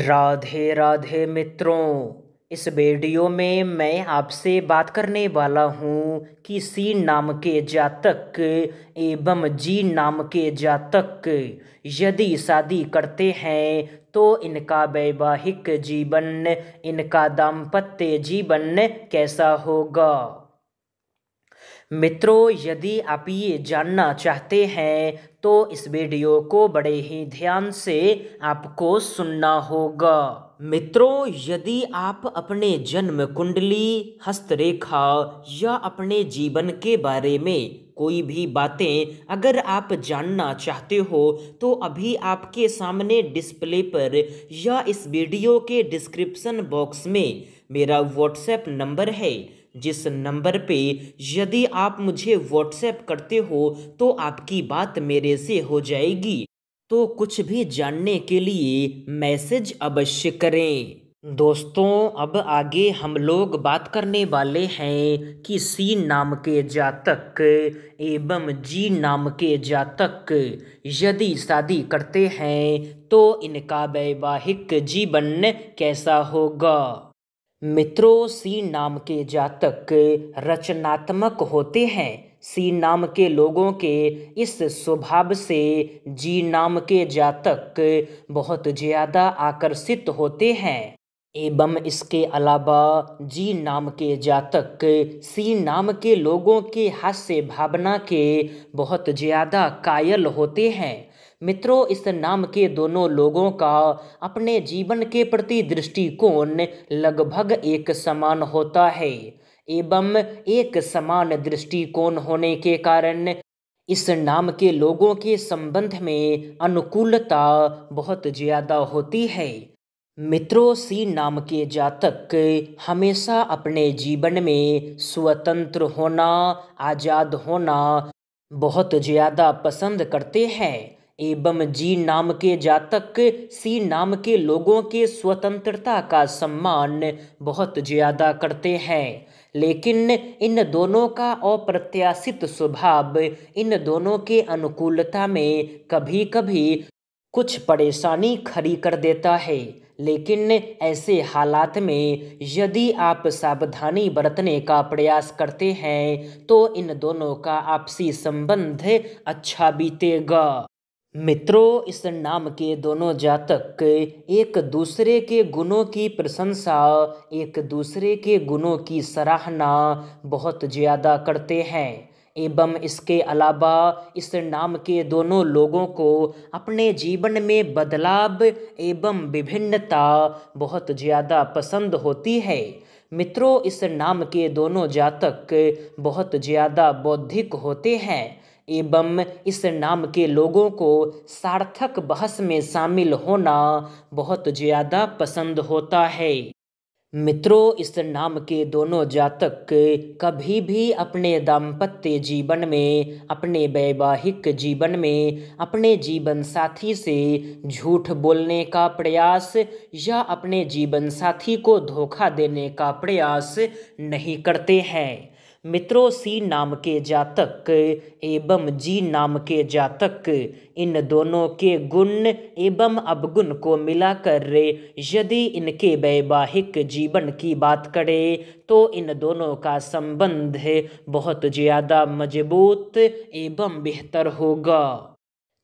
राधे राधे मित्रों इस वीडियो में मैं आपसे बात करने वाला हूँ कि सी नाम के जातक एवं जी नाम के जातक यदि शादी करते हैं तो इनका वैवाहिक जीवन इनका दाम्पत्य जीवन कैसा होगा मित्रों यदि आप ये जानना चाहते हैं तो इस वीडियो को बड़े ही ध्यान से आपको सुनना होगा मित्रों यदि आप अपने जन्म कुंडली हस्तरेखा या अपने जीवन के बारे में कोई भी बातें अगर आप जानना चाहते हो तो अभी आपके सामने डिस्प्ले पर या इस वीडियो के डिस्क्रिप्शन बॉक्स में मेरा व्हाट्सएप नंबर है जिस नंबर पे यदि आप मुझे व्हाट्सएप करते हो तो आपकी बात मेरे से हो जाएगी तो कुछ भी जानने के लिए मैसेज अवश्य करें दोस्तों अब आगे हम लोग बात करने वाले हैं कि सी नाम के जातक एवं जी नाम के जातक यदि शादी करते हैं तो इनका वैवाहिक जीवन कैसा होगा मित्रों सी नाम के जातक रचनात्मक होते हैं सी नाम के लोगों के इस स्वभाव से जी नाम के जातक बहुत ज़्यादा आकर्षित होते हैं एवं इसके अलावा जी नाम के जातक सी नाम के लोगों के हास्य भावना के बहुत ज़्यादा कायल होते हैं मित्रों इस नाम के दोनों लोगों का अपने जीवन के प्रति दृष्टिकोण लगभग एक समान होता है एवं एक समान दृष्टिकोण होने के कारण इस नाम के लोगों के संबंध में अनुकूलता बहुत ज़्यादा होती है मित्रों सी नाम के जातक हमेशा अपने जीवन में स्वतंत्र होना आज़ाद होना बहुत ज़्यादा पसंद करते हैं एवं जी नाम के जातक सी नाम के लोगों के स्वतंत्रता का सम्मान बहुत ज़्यादा करते हैं लेकिन इन दोनों का अप्रत्याशित स्वभाव इन दोनों के अनुकूलता में कभी कभी कुछ परेशानी खड़ी कर देता है लेकिन ऐसे हालात में यदि आप सावधानी बरतने का प्रयास करते हैं तो इन दोनों का आपसी संबंध अच्छा बीतेगा मित्रों इस नाम के दोनों जातक एक दूसरे के गुणों की प्रशंसा एक दूसरे के गुणों की सराहना बहुत ज़्यादा करते हैं एवं इसके अलावा इस नाम के दोनों लोगों को अपने जीवन में बदलाव एवं विभिन्नता बहुत ज़्यादा पसंद होती है मित्रों इस नाम के दोनों जातक बहुत ज़्यादा बौद्धिक होते हैं एवं इस नाम के लोगों को सार्थक बहस में शामिल होना बहुत ज़्यादा पसंद होता है मित्रों इस नाम के दोनों जातक कभी भी अपने दाम्पत्य जीवन में अपने वैवाहिक जीवन में अपने जीवन साथी से झूठ बोलने का प्रयास या अपने जीवन साथी को धोखा देने का प्रयास नहीं करते हैं मित्रों सी नाम के जातक एवं जी नाम के जातक इन दोनों के गुण एवं अवगुण को मिलाकर यदि इनके वैवाहिक जीवन की बात करें तो इन दोनों का संबंध बहुत ज़्यादा मजबूत एवं बेहतर होगा